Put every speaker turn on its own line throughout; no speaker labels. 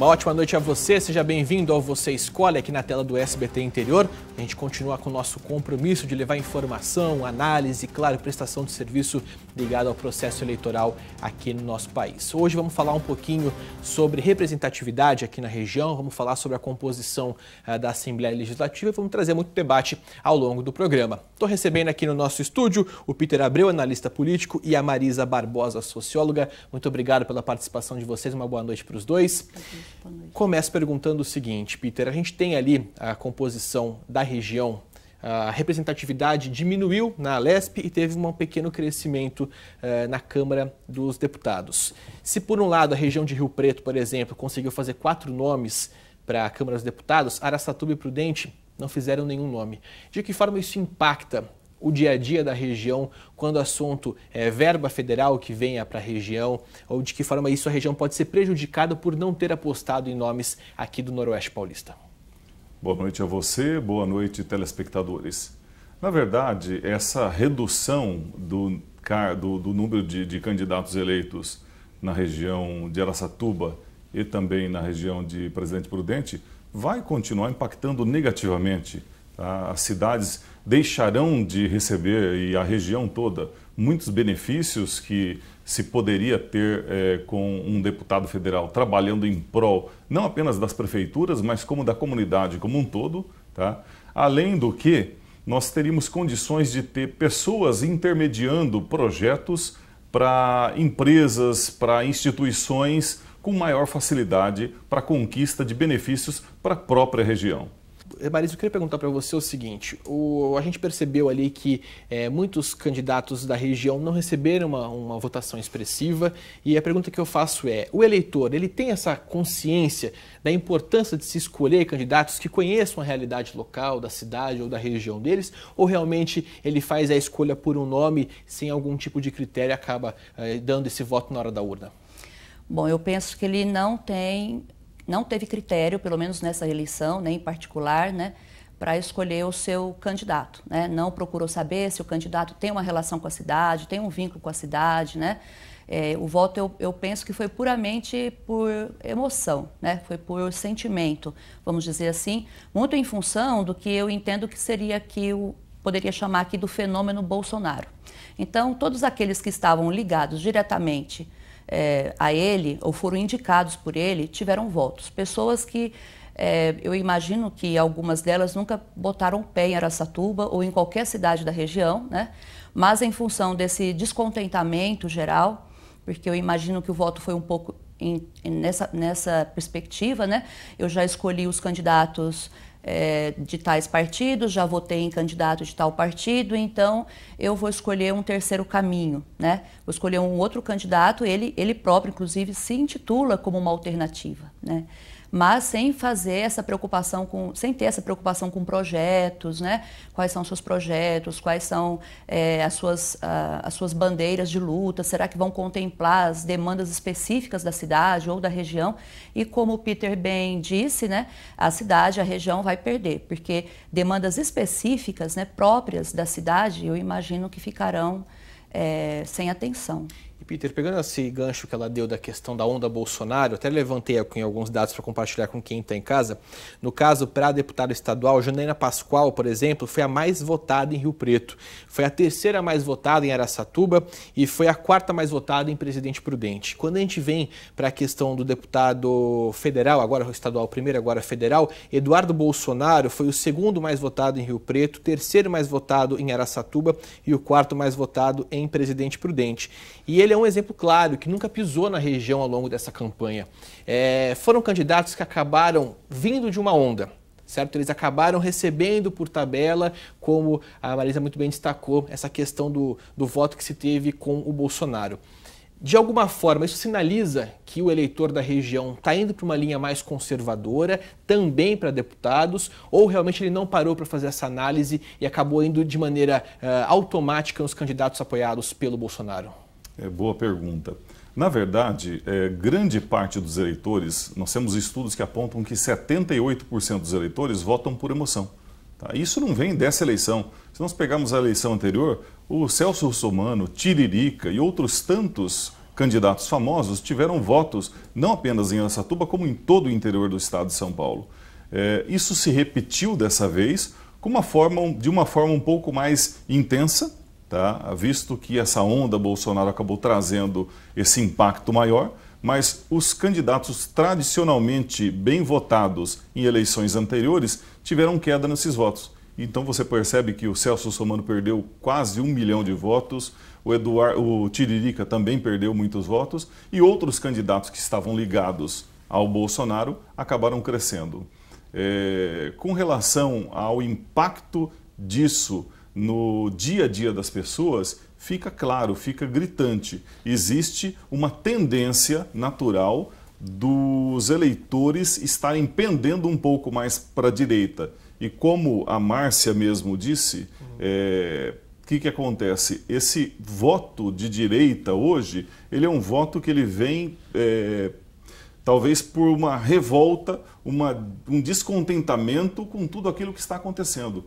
Uma ótima noite a você, seja bem-vindo ao Você Escolhe aqui na tela do SBT Interior. A gente continua com o nosso compromisso de levar informação, análise claro, prestação de serviço ligado ao processo eleitoral aqui no nosso país. Hoje vamos falar um pouquinho sobre representatividade aqui na região, vamos falar sobre a composição eh, da Assembleia Legislativa e vamos trazer muito debate ao longo do programa. Estou recebendo aqui no nosso estúdio o Peter Abreu, analista político, e a Marisa Barbosa, socióloga. Muito obrigado pela participação de vocês, uma boa noite para os dois. Começo perguntando o seguinte, Peter: a gente tem ali a composição da região a representatividade diminuiu na Lesp e teve um pequeno crescimento eh, na Câmara dos Deputados. Se por um lado a região de Rio Preto, por exemplo, conseguiu fazer quatro nomes para a Câmara dos Deputados, Aracatuba e Prudente não fizeram nenhum nome. De que forma isso impacta o dia a dia da região, quando o assunto é verba federal que venha para a região, ou de que forma isso a região pode ser prejudicada por não ter
apostado em nomes aqui do Noroeste Paulista. Boa noite a você, boa noite, telespectadores. Na verdade, essa redução do, do, do número de, de candidatos eleitos na região de Aracatuba e também na região de Presidente Prudente vai continuar impactando negativamente tá? as cidades deixarão de receber, e a região toda, muitos benefícios que se poderia ter é, com um deputado federal trabalhando em prol não apenas das prefeituras, mas como da comunidade como um todo. Tá? Além do que, nós teríamos condições de ter pessoas intermediando projetos para empresas, para instituições, com maior facilidade para a conquista de benefícios para a própria região.
Eh, Marisa, eu queria perguntar para você o seguinte: o, a gente percebeu ali que é, muitos candidatos da região não receberam uma, uma, votação expressiva e a pergunta que eu faço é: o eleitor ele tem essa consciência da importância de se escolher candidatos que conheçam a realidade local da cidade ou da região deles, ou realmente ele faz a escolha por um nome sem algum tipo de critério e acaba é, dando esse voto na hora da urna?
Bom, eu penso que ele não tem não teve critério, pelo menos nessa eleição, né, em particular, né, para escolher o seu candidato. Né? Não procurou saber se o candidato tem uma relação com a cidade, tem um vínculo com a cidade. Né? É, o voto, eu, eu, penso que foi puramente por emoção, né? foi por sentimento, vamos dizer assim, muito em função do que eu entendo que seria que o poderia chamar aqui do fenômeno Bolsonaro. Então, todos aqueles que estavam ligados diretamente é, a ele ou foram indicados por ele tiveram votos. Pessoas que é, eu imagino que algumas delas nunca botaram pé em Aracatuba ou em qualquer cidade da região, né? mas em função desse descontentamento geral, porque eu imagino que o voto foi um pouco em, nessa, nessa perspectiva, né? eu já escolhi os candidatos é, de tais partidos, já votei em candidato de tal partido, então eu vou escolher um terceiro caminho, né? Vou escolher um outro candidato, ele, ele próprio, inclusive, se intitula como uma alternativa, né? mas sem fazer essa preocupação com, sem ter essa preocupação com projetos, né? Quais são os seus projetos, quais são é, as, suas, as suas bandeiras de luta, será que vão contemplar as demandas específicas da cidade ou da região? E como o Peter bem disse, né? A cidade, a região vai perder, porque demandas específicas, né, próprias da cidade, eu imagino que ficarão é, sem atenção.
E Peter, pegando esse gancho que ela deu da questão da onda Bolsonaro, até levantei aqui alguns dados para compartilhar com quem está em casa. No caso, para deputada estadual, Janaina Pascoal, por exemplo, foi a mais votada em Rio Preto. Foi a terceira mais votada em Araçatuba e foi a quarta mais votada em Presidente Prudente. Quando a gente vem para a questão do deputado federal, agora estadual primeiro, agora federal, Eduardo Bolsonaro foi o segundo mais votado em Rio Preto, terceiro mais votado em Araçatuba e o quarto mais votado em Presidente Prudente. E ele ele é um exemplo claro, que nunca pisou na região ao longo dessa campanha. É, foram candidatos que acabaram vindo de uma onda certo? Eles acabaram recebendo por tabela, como a Marisa muito bem destacou, essa questão do, do voto que se teve com o Bolsonaro. De alguma forma, isso sinaliza que o eleitor da região está indo para uma linha mais conservadora, também para deputados, ou realmente ele não parou para fazer essa análise e acabou indo de maneira uh, automática nos candidatos apoiados pelo Bolsonaro?
É, boa pergunta. Na verdade, é, grande parte dos eleitores, nós temos estudos que apontam que 78% dos eleitores votam por emoção. Tá? Isso não vem dessa eleição. Se nós pegarmos a eleição anterior, o Celso Russomano, Tiririca e outros tantos candidatos famosos tiveram votos não apenas em Araçatuba, como em todo o interior do estado de São Paulo. É, isso se repetiu dessa vez com uma forma, de uma forma um pouco mais intensa, tá? visto que essa onda Bolsonaro acabou trazendo esse impacto maior, mas os candidatos tradicionalmente bem votados em eleições anteriores tiveram queda nesses votos. Então você percebe que o Celso Somano perdeu quase um milhão de votos, o, eduardo o Tiririca também perdeu muitos votos e outros candidatos que estavam ligados ao Bolsonaro acabaram crescendo. É, com relação ao impacto disso no dia a dia das pessoas, fica claro, fica gritante. Existe uma tendência natural dos eleitores estarem pendendo um pouco mais para a direita. E como a Márcia mesmo disse, o é, que, que acontece? Esse voto de direita hoje, ele é um voto que ele vem é, talvez por uma revolta, uma, um descontentamento com tudo aquilo que está acontecendo.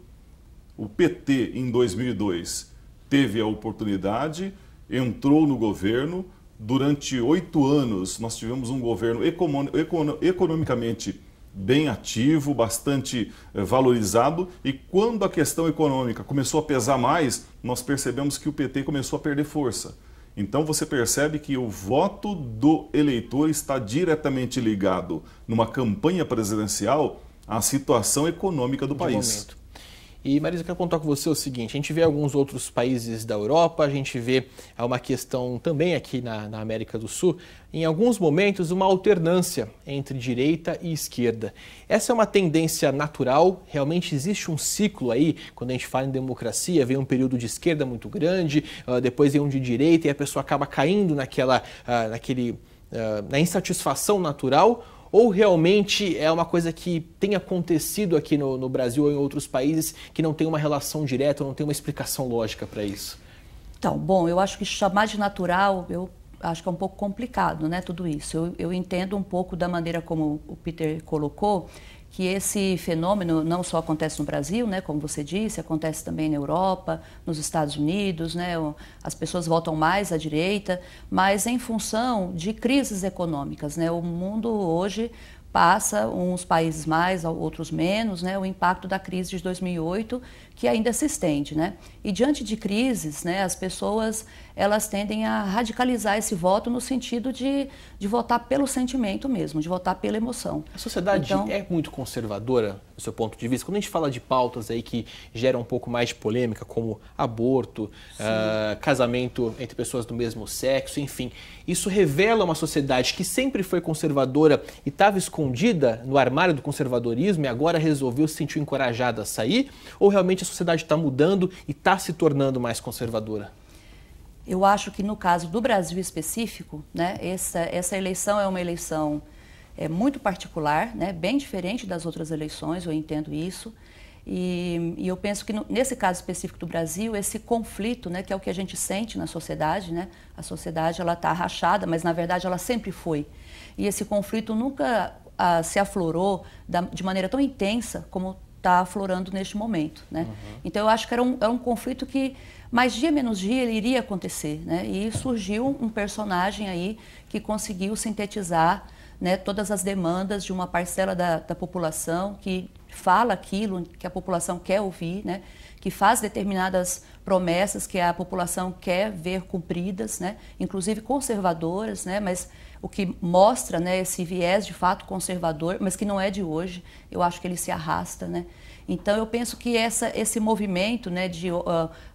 O PT, em 2002, teve a oportunidade, entrou no governo. Durante oito anos, nós tivemos um governo economicamente bem ativo, bastante eh, valorizado. E quando a questão econômica começou a pesar mais, nós percebemos que o PT começou a perder força. Então você percebe que o voto do eleitor está diretamente ligado numa campanha presidencial à situação econômica do país. Momento. E
Marisa, eu quero apontar com você o seguinte: a gente vê alguns outros países da Europa, a gente vê é uma questão também aqui na, na América do Sul, em alguns momentos, uma alternância entre direita e esquerda. Essa é uma tendência natural, realmente existe um ciclo aí, quando a gente fala em democracia, vem um período de esquerda muito grande, ah, depois vem um de direita e a pessoa acaba caindo naquela, ah, naquele. Ah, na insatisfação natural ou realmente é uma coisa que tem acontecido aqui no, no Brasil ou em outros países que não tem uma relação direta, não tem uma explicação lógica para isso?
Então, bom, eu acho que chamar de natural, eu acho que é um pouco complicado, né, tudo isso. Eu, eu entendo um pouco da maneira como o Peter colocou, que esse fenômeno não só acontece no Brasil, né, como você disse, acontece também na Europa, nos Estados Unidos, né, as pessoas voltam mais à direita, mas em função de crises econômicas. Né, o mundo hoje passa, uns países mais, outros menos, né, o impacto da crise de 2008, que ainda se estende. Né? E diante de crises, né, as pessoas elas tendem a radicalizar esse voto no sentido de, de votar pelo sentimento mesmo, de votar pela emoção. A sociedade então, é
muito conservadora do seu ponto de vista? Quando a gente fala de pautas aí que geram um pouco mais de polêmica, como aborto, uh, casamento entre pessoas do mesmo sexo, enfim, isso revela uma sociedade que sempre foi conservadora e estava escondida no armário do conservadorismo e agora resolveu se sentir encorajada a sair? Ou realmente a sociedade está mudando e está se tornando mais conservadora?
Eu acho que no caso do Brasil específico, né, essa, essa eleição é uma eleição é muito particular, né? bem diferente das outras eleições, eu entendo isso. E, e eu penso que no, nesse caso específico do Brasil, esse conflito, né, que é o que a gente sente na sociedade, né? a sociedade ela está rachada, mas na verdade ela sempre foi. E esse conflito nunca a, ah, se aflorou da, de maneira tão intensa como está aflorando neste momento. Né? Uhum. Então eu acho que era um, era é um conflito que mais dia menos dia ele iria acontecer, né? E surgiu um personagem aí que conseguiu sintetizar né, todas as demandas de uma parcela da, da, população que fala aquilo que a população quer ouvir, né, que faz determinadas promessas que a população quer ver cumpridas, né, inclusive conservadoras, né, mas o que mostra né, esse viés de fato conservador, mas que não é de hoje, eu acho que ele se arrasta. Né? Então, eu penso que essa, esse movimento né, de uh,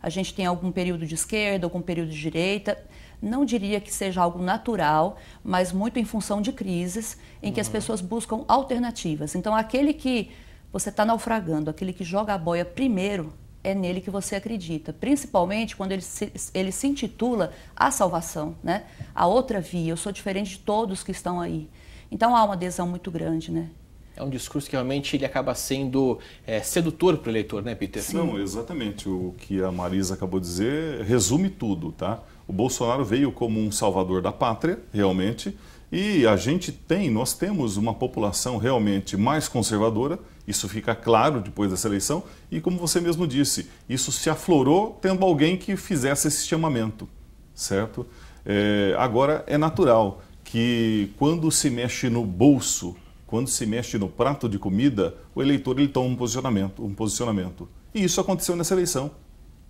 a gente tem algum período de esquerda, algum período de direita, não diria que seja algo natural, mas muito em função de crises em que as uhum. pessoas buscam alternativas. Então, aquele que você está naufragando, aquele que joga a boia primeiro, é nele que você acredita, principalmente quando ele se, ele se intitula a salvação, né? a outra via, eu sou diferente de todos que estão aí. Então há uma adesão muito grande, né?
É um discurso que realmente ele acaba sendo é, sedutor para o eleitor, né, Peter? Sim. Não,
exatamente. O que a Marisa acabou de dizer resume tudo, tá? O Bolsonaro veio como um salvador da pátria, realmente, e a gente tem, nós temos uma população realmente mais conservadora, isso fica claro depois dessa eleição, e como você mesmo disse, isso se aflorou tendo alguém que fizesse esse chamamento, certo? É, agora, é natural que quando se mexe no bolso, quando se mexe no prato de comida, o eleitor ele toma um posicionamento, um posicionamento. E isso aconteceu nessa eleição.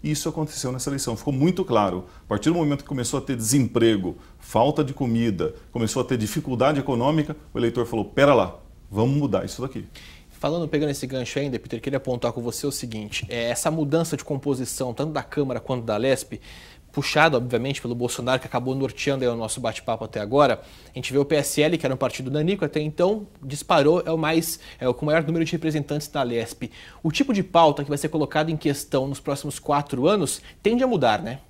Isso aconteceu nessa eleição, ficou muito claro. A partir do momento que começou a ter desemprego, falta de comida, começou a ter dificuldade econômica, o eleitor falou: pera lá, vamos mudar isso daqui. Falando,
pegando esse gancho ainda, Peter, queria apontar com você o seguinte: é, essa mudança de composição, tanto da Câmara quanto da Lespe, puxado, obviamente, pelo Bolsonaro, que acabou norteando o nosso bate-papo até agora, a gente vê o PSL, que era um partido nanico até então, disparou, é o mais, é o com maior número de representantes da LESP. O tipo de pauta que vai ser colocado em questão nos próximos quatro anos tende a mudar, né?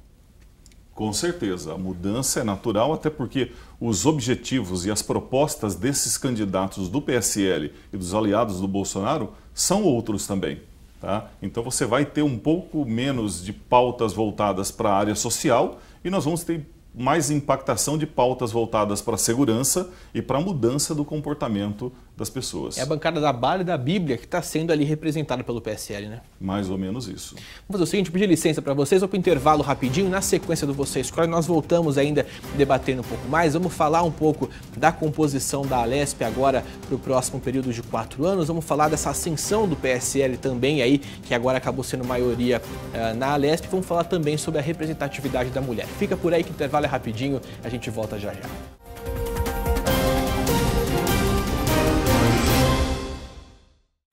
Com certeza, a mudança é natural, até porque os objetivos e as propostas desses candidatos do PSL e dos aliados do Bolsonaro são outros também. Tá? Então você vai ter um pouco menos de pautas voltadas para a área social e nós vamos ter mais impactação de pautas voltadas para a segurança e para a mudança do comportamento das pessoas. É a
bancada da Bala e da Bíblia que está sendo ali representada pelo PSL, né?
Mais ou menos isso. Vamos
fazer o seguinte, pedir licença para vocês, vou para o intervalo rapidinho. Na sequência do Você Escolhe, nós voltamos ainda debatendo um pouco mais. Vamos falar um pouco da composição da Alesp agora para o próximo período de quatro anos. Vamos falar dessa ascensão do PSL também aí, que agora acabou sendo maioria uh, na Alesp. Vamos falar também sobre a representatividade da mulher. Fica por aí que o intervalo é rapidinho, a gente volta já já.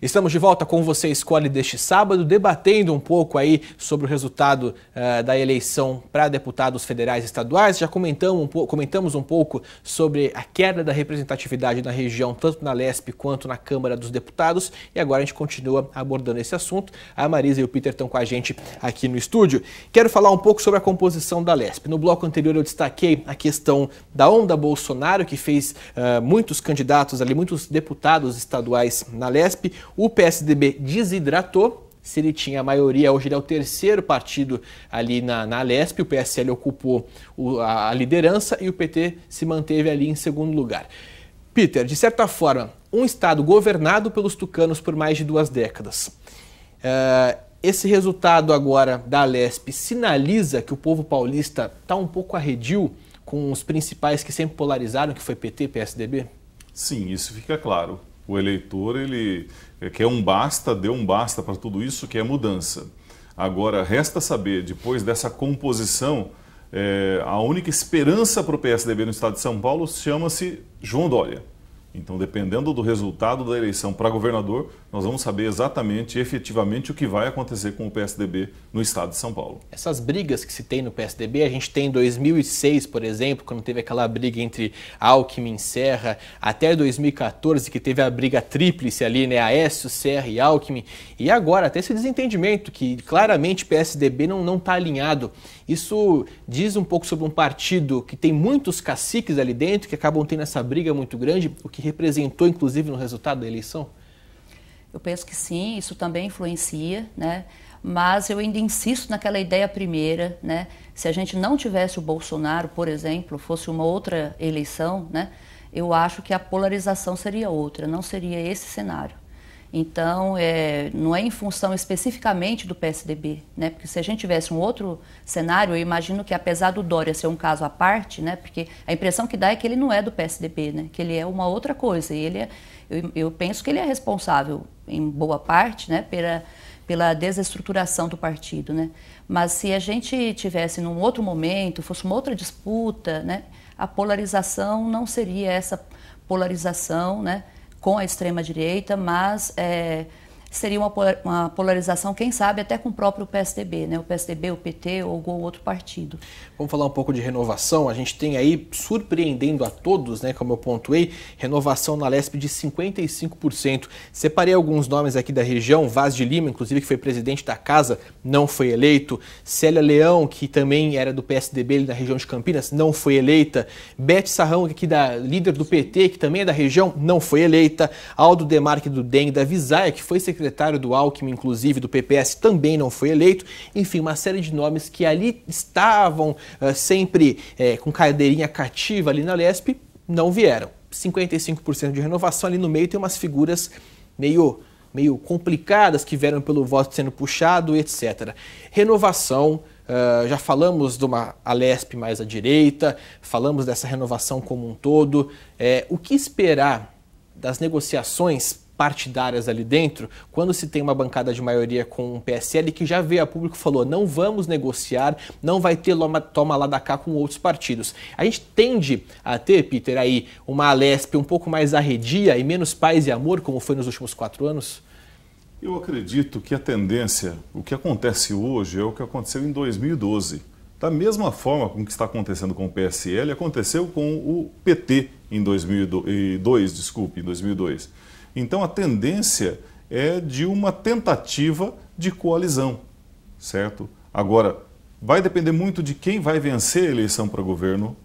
Estamos de volta com você escolhe deste sábado, debatendo um pouco aí sobre o resultado uh, da eleição para deputados federais e estaduais. Já comentamos um, pouco, comentamos um pouco sobre a queda da representatividade na região, tanto na Lespe quanto na Câmara dos Deputados. E agora a gente continua abordando esse assunto. A Marisa e o Peter estão com a gente aqui no estúdio. Quero falar um pouco sobre a composição da Lespe. No bloco anterior eu destaquei a questão da onda Bolsonaro, que fez uh, muitos candidatos ali, muitos deputados estaduais na Lespe. O PSDB desidratou, se ele tinha a maioria, hoje ele é o terceiro partido ali na, na o PSL ocupou o, a, a liderança e o PT se manteve ali em segundo lugar. Peter, de certa forma, um Estado governado pelos tucanos por mais de duas décadas. Uh, esse resultado agora da Lespe sinaliza que o povo paulista está um pouco arredio com os principais
que sempre polarizaram, que foi PT e PSDB? Sim, isso fica claro o eleitor ele quer um basta, deu um basta para tudo isso, que é mudança. Agora, resta saber, depois dessa composição, é, a única esperança para o PSDB no estado de São Paulo chama-se João Dória. Então, dependendo do resultado da eleição para governador, nós vamos saber exatamente, efetivamente, o que vai acontecer com o PSDB no estado de São Paulo. Essas brigas que se tem no PSDB, a gente tem em 2006,
por exemplo, quando teve aquela briga entre Alckmin e Serra, até 2014, que teve a briga tríplice ali, né, Aécio, Serra e Alckmin, e agora até esse desentendimento, que claramente PSDB não está alinhado. Isso diz um pouco sobre um partido que tem muitos caciques ali dentro, que acabam tendo essa briga muito grande, o que representou, inclusive, no resultado da eleição?
Eu penso que sim, isso também influencia, né? mas eu ainda insisto naquela ideia primeira, né? Se a gente não tivesse o Bolsonaro, por exemplo, fosse uma outra eleição, né? Eu acho que a polarização seria outra, não seria esse cenário. Então, é, não é em função especificamente do PSDB, né? Porque se a gente tivesse um outro cenário, eu imagino que apesar do Dória ser um caso à parte, né? Porque a impressão que dá é que ele não é do PSDB, né? Que ele é uma outra coisa. ele é, eu, eu penso que ele é responsável em boa parte, né? Pela, pela desestruturação do partido, né? Mas se a gente tivesse num outro momento, fosse uma outra disputa, né? A polarização não seria essa polarização, né? com a extrema-direita, mas é, seria uma, polarização, quem sabe, até com o próprio PSDB, né? o PSDB, o PT ou algum outro partido.
Vamos falar um pouco de renovação. A gente tem aí, surpreendendo a todos, né, como eu pontuei, renovação na Lespe de 55%. Separei alguns nomes aqui da região, Vaz de Lima, inclusive, que foi presidente da casa, não foi eleito. Célia Leão, que também era do PSDB ali da região de Campinas, não foi eleita. Beth Sarrão, é aqui da líder do PT, que também é da região, não foi eleita. Aldo Demarque do DEM da Visaia, que foi secretário secretário do Alckmin, inclusive do PPS, também não foi eleito. Enfim, uma série de nomes que ali estavam uh, sempre eh, com cadeirinha cativa ali na Lespe não vieram. 55% de renovação ali no meio tem umas figuras meio meio complicadas que vieram pelo voto sendo puxado, etc. Renovação, Uh, já falamos de uma Alesp mais à direita, falamos dessa renovação como um todo. É, o que esperar das negociações partidárias ali dentro, quando se tem uma bancada de maioria com um PSL que já veio a público e falou não vamos negociar, não vai ter loma, toma lá da cá com outros partidos. A gente tende a ter, Peter, aí uma lespe um pouco mais arredia e menos paz
e amor, como foi nos últimos quatro anos? Eu acredito que a tendência, o que acontece hoje é o que aconteceu em 2012. Da mesma forma com que está acontecendo com o PSL, aconteceu com o PT em 2002, desculpe, em 2002. Então a tendência é de uma tentativa de coalizão, certo? Agora, vai depender muito de quem vai vencer a eleição para governo,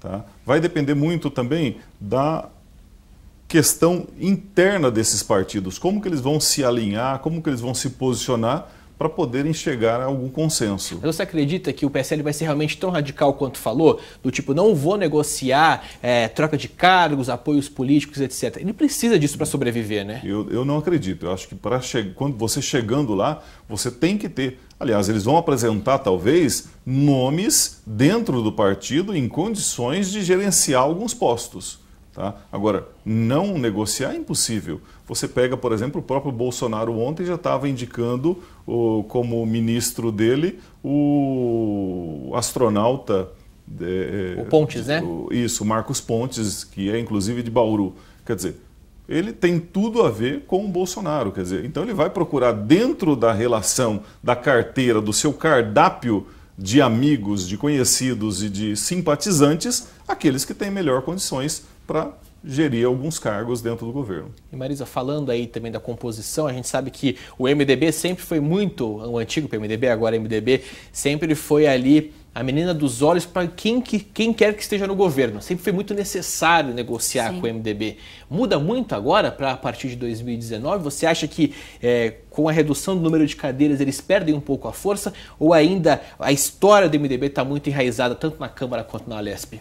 tá? vai depender muito também da questão interna desses partidos, como que eles vão se alinhar, como que eles vão se posicionar para poderem chegar a algum consenso. Mas você acredita que o PSL vai ser realmente tão radical quanto falou? Do
tipo, não vou negociar é, troca de cargos, apoios políticos, etc. Ele precisa disso
para sobreviver, né? Eu, eu não acredito. Eu acho que para quando você chegando lá, você tem que ter. Aliás, eles vão apresentar, talvez, nomes dentro do partido em condições de gerenciar alguns postos. Tá? Agora, não negociar é impossível. Você pega, por exemplo, o próprio Bolsonaro ontem já estava indicando o, como ministro dele o astronauta. É, é, o Pontes, né? O, isso, Marcos Pontes, que é inclusive de Bauru. Quer dizer, ele tem tudo a ver com o Bolsonaro. Quer dizer, então ele vai procurar dentro da relação, da carteira, do seu cardápio de amigos, de conhecidos e de simpatizantes, aqueles que têm melhor condições para gerir alguns cargos dentro do governo.
E Marisa, falando aí também da composição, a gente sabe que o MDB sempre foi muito, o antigo PMDB, agora MDB, sempre foi ali a menina dos olhos para quem, que, quem quer que esteja no governo. Sempre foi muito necessário negociar Sim. com o MDB. Muda muito agora para a partir de 2019? Você acha que é, com a redução do número de cadeiras eles perdem um pouco a força? Ou ainda a história do MDB está muito enraizada tanto na Câmara quanto na Alesp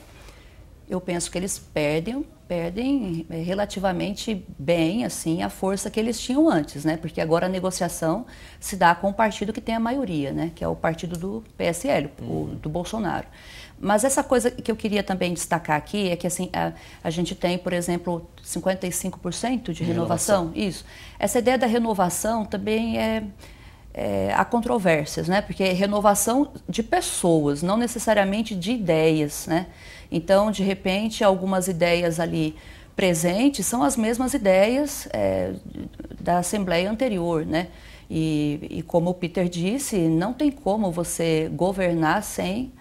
eu penso que eles perdem, perdem eh, relativamente bem assim a força que eles tinham antes, né? Porque agora a negociação se dá com o partido que tem a maioria, né? Que é o partido do PSL, uhum. o, do Bolsonaro. Mas essa coisa que eu queria também destacar aqui é que assim, a, a gente tem, por exemplo, 55% de renovação. renovação. Isso. Essa ideia da renovação também é é, há controvérsias, né? Porque é renovação de pessoas, não necessariamente de ideias, né? Então, de repente, algumas ideias ali presentes são as mesmas ideias é, da assembleia anterior, né? E, e, como o Peter disse, não tem como você governar sem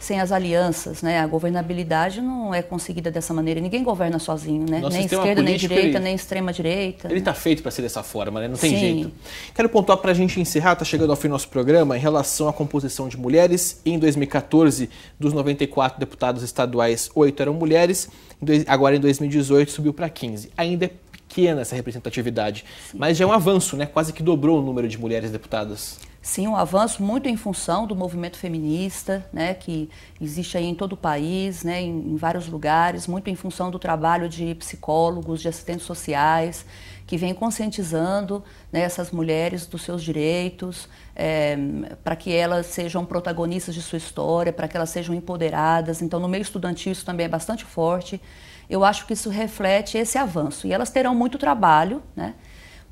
sem as alianças, né? A governabilidade não é conseguida dessa maneira. Ninguém governa sozinho, né? Nosso nem esquerda, nem direita, ele... nem extrema direita. Ele está né?
Tá feito para ser dessa forma, né? Não tem Sim. jeito. Quero pontuar para a gente encerrar, está chegando ao fim do nosso programa, em relação à composição de mulheres. Em 2014, dos 94 deputados estaduais, 8 eram mulheres. Agora, em 2018, subiu para 15. Ainda é pequena essa representatividade, Sim. mas já é um avanço, né? Quase que dobrou o número de mulheres deputadas.
Sim, um avanço muito em função do movimento feminista, né, que existe aí em todo o país, né, em, em vários lugares, muito em função do trabalho de psicólogos, de assistentes sociais, que vem conscientizando né, essas mulheres dos seus direitos, é, para que elas sejam protagonistas de sua história, para que elas sejam empoderadas. Então, no meio estudantil, isso também é bastante forte. Eu acho que isso reflete esse avanço. E elas terão muito trabalho, né?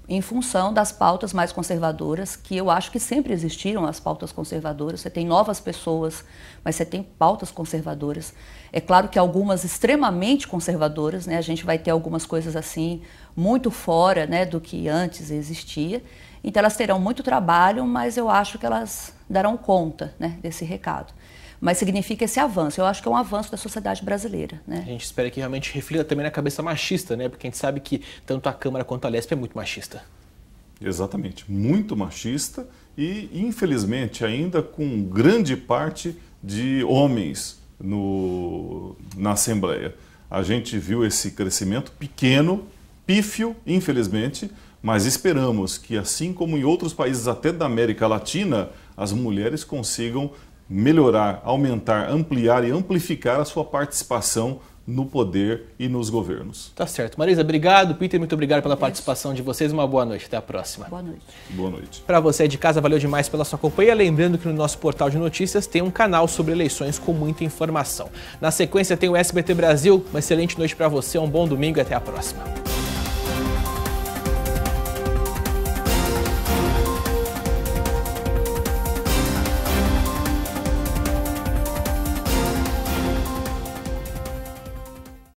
em função das pautas mais conservadoras, que eu acho que sempre existiram as pautas conservadoras. Você tem novas pessoas, mas você tem pautas conservadoras. É claro que algumas extremamente conservadoras, né? A gente vai ter algumas coisas assim muito fora, né, do que antes existia. Então elas terão muito trabalho, mas eu acho que elas darão conta, né, desse recado mas significa esse avanço. Eu acho que é um avanço da sociedade brasileira.
Né? A gente espera que realmente reflita também na cabeça machista, né? porque a gente sabe que tanto a Câmara quanto a Lesp é muito machista.
Exatamente, muito machista e, infelizmente, ainda com grande parte de homens no, na Assembleia. A gente viu esse crescimento pequeno, pífio, infelizmente, mas esperamos que, assim como em outros países até da América Latina, as mulheres consigam melhorar, aumentar, ampliar e amplificar a sua participação no poder e nos governos.
Tá certo. Marisa, obrigado. Peter, muito obrigado pela é participação de vocês. Uma boa noite. Até a próxima. Boa
noite. Boa noite.
Para você de casa, valeu demais pela sua companhia. Lembrando que no nosso portal de notícias tem um canal sobre eleições com muita informação. Na sequência tem o SBT Brasil. Uma excelente noite para você, um bom domingo e até a próxima.